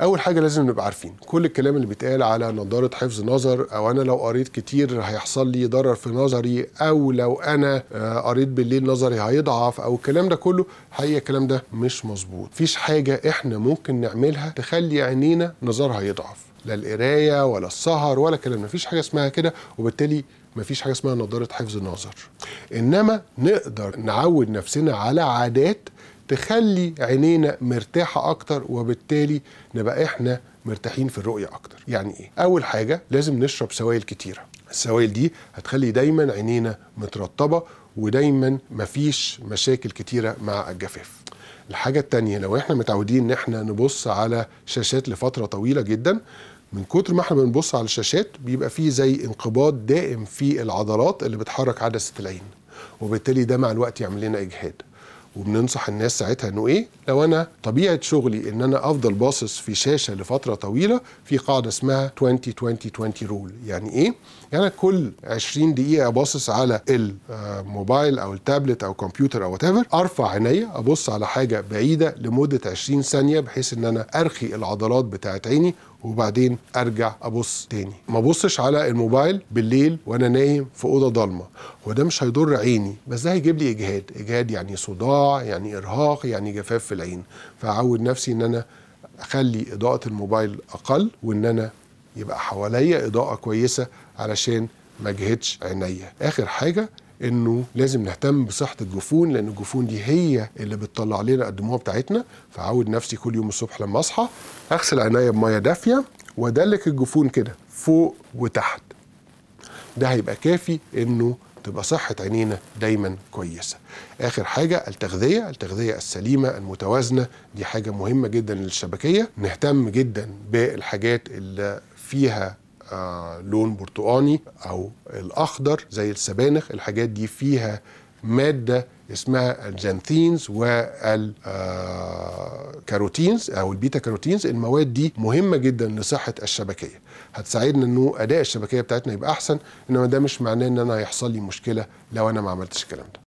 اول حاجه لازم نبقى عارفين كل الكلام اللي بيتقال على نضاره حفظ نظر او انا لو قريت كتير هيحصل لي ضرر في نظري او لو انا آه، قريت بالليل نظري هيضعف او الكلام ده كله حقيقه الكلام ده مش مظبوط مفيش حاجه احنا ممكن نعملها تخلي عينينا نظرها يضعف لا القرايه ولا السهر ولا كلام مفيش حاجه اسمها كده وبالتالي مفيش حاجه اسمها نضاره حفظ النظر انما نقدر نعود نفسنا على عادات تخلي عينينا مرتاحة أكتر وبالتالي نبقى إحنا مرتاحين في الرؤية أكتر يعني إيه؟ أول حاجة لازم نشرب سوائل كتيرة السوائل دي هتخلي دايما عينينا مترطبة ودايما مفيش مشاكل كتيرة مع الجفاف الحاجة التانية لو احنا متعودين ان احنا نبص على شاشات لفترة طويلة جدا من كتر ما احنا بنبص على الشاشات بيبقى فيه زي انقباض دائم في العضلات اللي بتحرك عدسة العين وبالتالي ده مع الوقت يعمل لنا اجهاد وبننصح الناس ساعتها انه ايه لو انا طبيعه شغلي ان انا افضل باصص في شاشه لفتره طويله في قاعده اسمها 20 20 20 رول يعني ايه يعني كل 20 دقيقه باصص على الموبايل او التابلت او الكمبيوتر او whatever ارفع عينيا ابص على حاجه بعيده لمده 20 ثانيه بحيث ان انا ارخي العضلات بتاعت عيني وبعدين ارجع ابص تاني ما ابصش على الموبايل بالليل وانا نايم في اوضه ضلمه هو ده مش هيضر عيني بس ده هيجيب لي اجهاد اجهاد يعني صداع يعني ارهاق يعني جفاف في العين فاعود نفسي ان انا اخلي اضاءه الموبايل اقل وان انا يبقى حواليا اضاءه كويسه علشان ما جهتش عينيا اخر حاجه انه لازم نهتم بصحه الجفون لان الجفون دي هي اللي بتطلع لنا الدموع بتاعتنا فعود نفسي كل يوم الصبح لما اصحى اغسل عينيا بميه دافيه وادلك الجفون كده فوق وتحت ده هيبقى كافي انه تبقى صحة عينينا دايما كويسة آخر حاجة التغذية التغذية السليمة المتوازنة دي حاجة مهمة جدا للشبكية نهتم جدا بالحاجات اللي فيها آه، لون برتقاني او الاخضر زي السبانخ الحاجات دي فيها ماده اسمها الجانثينز والكاروتينز آه، او البيتا كاروتينز المواد دي مهمه جدا لصحه الشبكيه هتساعدنا انه اداء الشبكيه بتاعتنا يبقى احسن انما ده مش معناه ان انا هيحصل لي مشكله لو انا ما عملتش الكلام ده